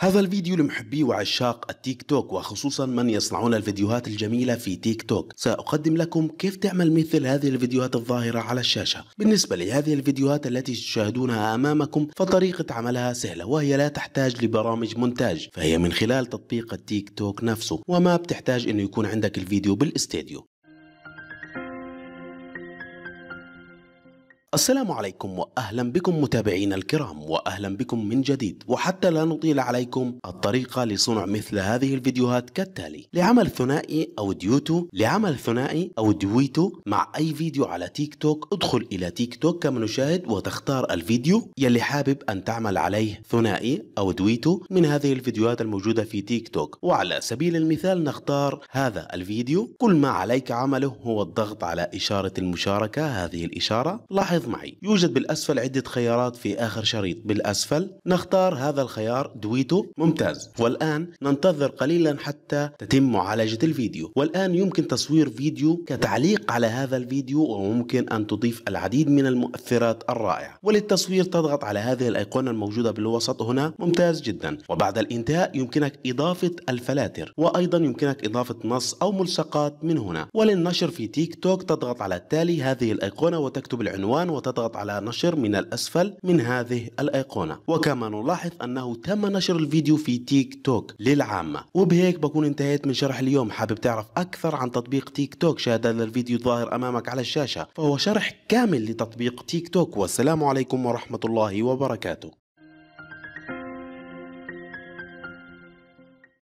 هذا الفيديو لمحبي وعشاق التيك توك وخصوصا من يصنعون الفيديوهات الجميلة في تيك توك سأقدم لكم كيف تعمل مثل هذه الفيديوهات الظاهرة على الشاشة بالنسبة لهذه الفيديوهات التي تشاهدونها أمامكم فطريقة عملها سهلة وهي لا تحتاج لبرامج مونتاج فهي من خلال تطبيق التيك توك نفسه وما بتحتاج أنه يكون عندك الفيديو بالاستديو السلام عليكم واهلا بكم متابعينا الكرام واهلا بكم من جديد وحتى لا نطيل عليكم الطريقه لصنع مثل هذه الفيديوهات كالتالي لعمل ثنائي او ديوتو لعمل ثنائي او دويتو مع اي فيديو على تيك توك ادخل الى تيك توك كما نشاهد وتختار الفيديو يلي حابب ان تعمل عليه ثنائي او دويتو من هذه الفيديوهات الموجوده في تيك توك وعلى سبيل المثال نختار هذا الفيديو كل ما عليك عمله هو الضغط على اشاره المشاركه هذه الاشاره لاحظ لاحظ معي يوجد بالأسفل عدة خيارات في آخر شريط بالأسفل نختار هذا الخيار دويتو ممتاز والآن ننتظر قليلا حتى تتم معالجة الفيديو والآن يمكن تصوير فيديو كتعليق على هذا الفيديو وممكن أن تضيف العديد من المؤثرات الرائعة وللتصوير تضغط على هذه الأيقونة الموجودة بالوسط هنا ممتاز جدا وبعد الانتهاء يمكنك إضافة الفلاتر وأيضا يمكنك إضافة نص أو ملصقات من هنا وللنشر في تيك توك تضغط على التالي هذه الأيقونة وتكتب العنوان وتضغط على نشر من الأسفل من هذه الأيقونة وكما نلاحظ أنه تم نشر الفيديو في تيك توك للعامة وبهيك بكون انتهيت من شرح اليوم حابب تعرف أكثر عن تطبيق تيك توك شاهد هذا الفيديو الظاهر أمامك على الشاشة فهو شرح كامل لتطبيق تيك توك والسلام عليكم ورحمة الله وبركاته